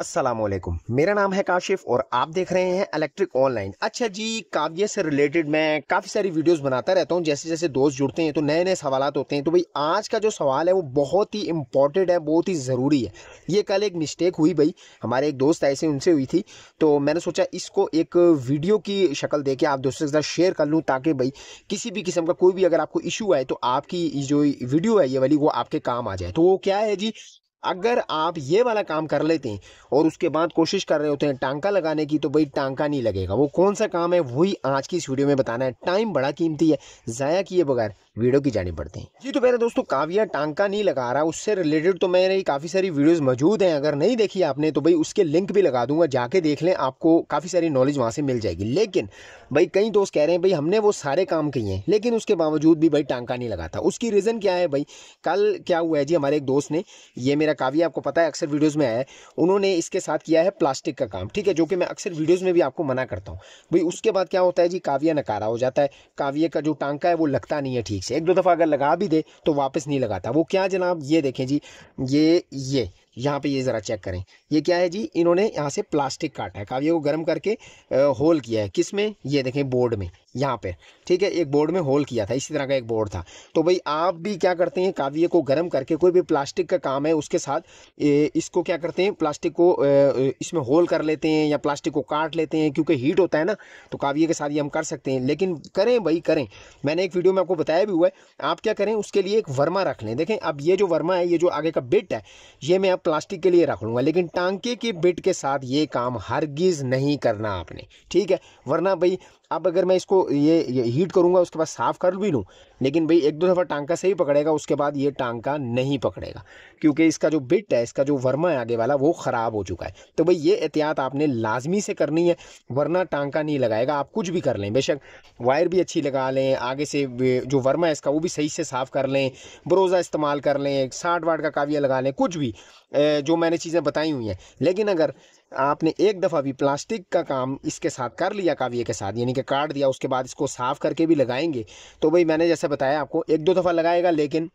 असलम मेरा नाम है काशिफ और आप देख रहे हैं इलेक्ट्रिक ऑनलाइन अच्छा जी काव्य से रिलेटेड मैं काफ़ी सारी वीडियोस बनाता रहता हूँ जैसे जैसे दोस्त जुड़ते हैं तो नए नए सवाल होते हैं तो भाई आज का जो सवाल है वो बहुत ही इंपॉर्टेंट है बहुत ही ज़रूरी है ये कल एक मिस्टेक हुई भाई हमारे एक दोस्त ऐसे उनसे हुई थी तो मैंने सोचा इसको एक वीडियो की शक्ल दे के आप दोस्तों के साथ शेयर कर लूँ ताकि भाई किसी भी किस्म का कोई भी अगर आपको इशू आए तो आपकी जो वीडियो है ये वाली वो आपके काम आ जाए तो वो क्या है जी अगर आप ये वाला काम कर लेते हैं और उसके बाद कोशिश कर रहे होते हैं टांका लगाने की तो भाई टांका नहीं लगेगा वो कौन सा काम है वही आज की इस वीडियो में बताना है टाइम बड़ा कीमती है ज़ाया किए बगैर वीडियो की जानी पड़ती हैं जी तो मेरे दोस्तों काव्या टांका नहीं लगा रहा उससे रिलेटेड तो मेरे काफ़ी सारी वीडियोस मौजूद हैं अगर नहीं देखी आपने तो भाई उसके लिंक भी लगा दूंगा जाके देख लें आपको काफ़ी सारी नॉलेज वहाँ से मिल जाएगी लेकिन भाई कई दोस्त कह रहे हैं भाई हमने वो सारे काम किए हैं लेकिन उसके बावजूद भी भाई टांका नहीं लगा था उसकी रीज़न क्या है भाई कल क्या हुआ है जी हमारे एक दोस्त ने ये मेरा काव्य आपको पता है अक्सर वीडियोज़ में आया है उन्होंने इसके साथ किया है प्लास्टिक का काम ठीक है जो कि मैं अक्सर वीडियोज़ में भी आपको मना करता हूँ भाई उसके बाद क्या होता है जी काव्य नकारा हो जाता है काव्य का जो टांका है वो लगता नहीं है ठीक से एक दो दफ़ा अगर लगा भी दे तो वापस नहीं लगाता वो क्या जनाब ये देखें जी ये ये यहाँ पे ये ज़रा चेक करें ये क्या है जी इन्होंने यहाँ से प्लास्टिक काटा है काव्य को गर्म करके होल किया है किस में ये देखें बोर्ड में यहाँ पे ठीक है एक बोर्ड में होल किया था इसी तरह का एक बोर्ड था तो भाई आप भी क्या करते हैं काव्य को गर्म करके कोई भी प्लास्टिक का काम है उसके साथ इसको क्या करते हैं प्लास्टिक को इसमें होल कर लेते हैं या प्लास्टिक को काट लेते हैं क्योंकि हीट होता है ना तो काव्य के साथ ये हम कर सकते हैं लेकिन करें भाई करें मैंने एक वीडियो में आपको बताया भी हुआ है आप क्या करें उसके लिए एक वर्मा रख लें देखें अब ये जो वर्मा है ये जो आगे का बिट है ये मैं आप प्लास्टिक के लिए रख लूँगा लेकिन टांके की बिट के साथ ये काम हरगिज़ नहीं करना आपने ठीक है वरना भाई अब अगर मैं इसको ये, ये हीट करूँगा उसके बाद साफ़ कर भी लूँ लेकिन भाई एक दो दफ़ा टांका सही पकड़ेगा उसके बाद ये टांका नहीं पकड़ेगा क्योंकि इसका जो बिट है इसका जो वर्मा है आगे वाला वो ख़राब हो चुका है तो भाई ये एहतियात आपने लाजमी से करनी है वरना टांका नहीं लगाएगा आप कुछ भी कर लें बेशक वायर भी अच्छी लगा लें आगे से जो वर्मा है इसका वो भी सही से साफ़ कर लें बरोज़ा इस्तेमाल कर लें साठ वाट का काविया लगा लें कुछ भी जो मैंने चीज़ें बताई हुई हैं लेकिन अगर आपने एक दफ़ा भी प्लास्टिक का काम इसके साथ कर लिया काविये के साथ यानी कि काट दिया उसके बाद इसको साफ़ करके भी लगाएंगे तो भाई मैंने जैसे बताया आपको एक दो दफ़ा लगाएगा लेकिन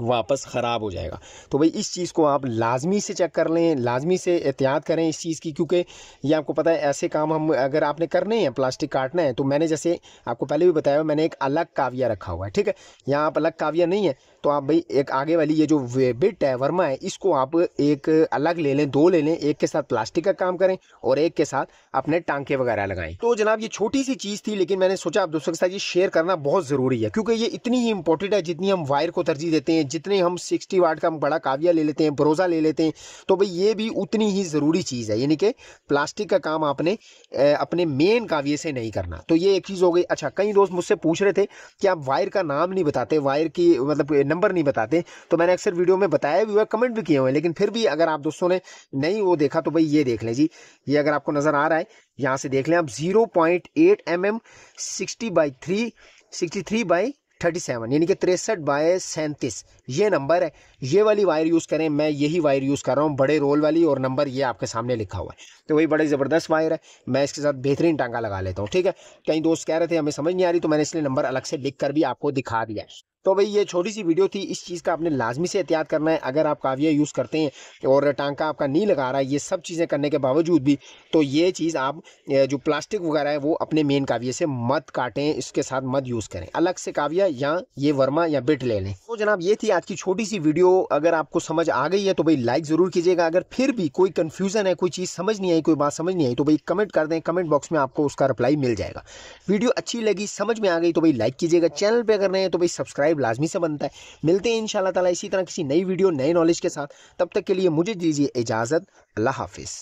वापस ख़राब हो जाएगा तो भाई इस चीज़ को आप लाजमी से चेक कर लें लाजमी से एहतियात करें इस चीज़ की क्योंकि ये आपको पता है ऐसे काम हम अगर आपने करने हैं प्लास्टिक काटना है तो मैंने जैसे आपको पहले भी बताया मैंने एक अलग काविया रखा हुआ है ठीक है यहाँ आप अलग काविया नहीं है तो आप भाई एक आगे वाली ये जो बिट है वर्मा है इसको आप एक अलग ले लें दो ले लें एक के साथ प्लास्टिक का काम करें और एक के साथ अपने टांके वगैरह लगाएं तो जनाब ये छोटी सी चीज़ थी लेकिन मैंने सोचा आप दोस्तों के साथ ये शेयर करना बहुत ज़रूरी है क्योंकि ये इतनी ही इंपॉर्टेंट है जितनी हम वायर को तरजीह देते हैं जितने हम सिक्सटी वाट का बड़ा काविया ले लेते हैं भरोसा ले लेते हैं तो भाई ये भी उतनी ही ज़रूरी चीज़ है यानी कि प्लास्टिक का काम आपने अपने मेन काविये से नहीं करना तो ये एक चीज़ हो गई अच्छा कई दोस्त मुझसे पूछ रहे थे कि आप वायर का नाम नहीं बताते वायर की मतलब नंबर नहीं बताते तो मैंने अक्सर वीडियो में बताया भी हुआ कमेंट भी किए हुए लेकिन फिर भी अगर आप दोस्तों ने नहीं वो देखा तो भाई ये देख लें जी ये अगर आपको नज़र आ रहा है यहाँ से देख लें आप zero point eight M M sixty by यानी कि तिरसठ बाय सैंतीस ये नंबर है ये वाली वायर यूज़ करें मैं यही वायर यूज़ कर रहा हूँ बड़े रोल वाली और नंबर ये आपके सामने लिखा हुआ है तो वही बड़े ज़बरदस्त वायर है मैं इसके साथ बेहतरीन टांगा लगा लेता हूँ ठीक है कहीं दोस्त कह रहे थे हमें समझ नहीं आ रही तो मैंने इसलिए नंबर अलग से लिख कर भी आपको दिखा दिया है तो भाई ये छोटी सी वीडियो थी इस चीज़ का आपने लाजमी से एहतियात करना है अगर आप काविया यूज़ करते हैं और टांका आपका नहीं लगा रहा है ये सब चीज़ें करने के बावजूद भी तो ये चीज़ आप जो प्लास्टिक वगैरह है वो अपने मेन काविये से मत काटें इसके साथ मत यूज़ करें अलग से काविया या ये वर्मा या बिट ले लें तो जनाब ये थी आज की छोटी सी वीडियो अगर आपको समझ आ गई है तो भाई लाइक ज़रूर कीजिएगा अगर फिर भी कोई कन्फ्यूज़न है कोई चीज़ समझ नहीं आई कोई बात समझ नहीं आई तो भाई कमेंट कर दें कमेंट बॉक्स में आपको उसका रिप्लाई मिल जाएगा वीडियो अच्छी लगी समझ में आ गई तो भाई लाइक कीजिएगा चैनल पर अगर रहे हैं तो भाई सब्सक्राइब सब्सक्राइब लाजमी से बनता है मिलते हैं इन ताला इसी तरह किसी नई वीडियो नए नॉलेज के साथ तब तक के लिए मुझे दीजिए इजाज़त अल्लाह हाफिज़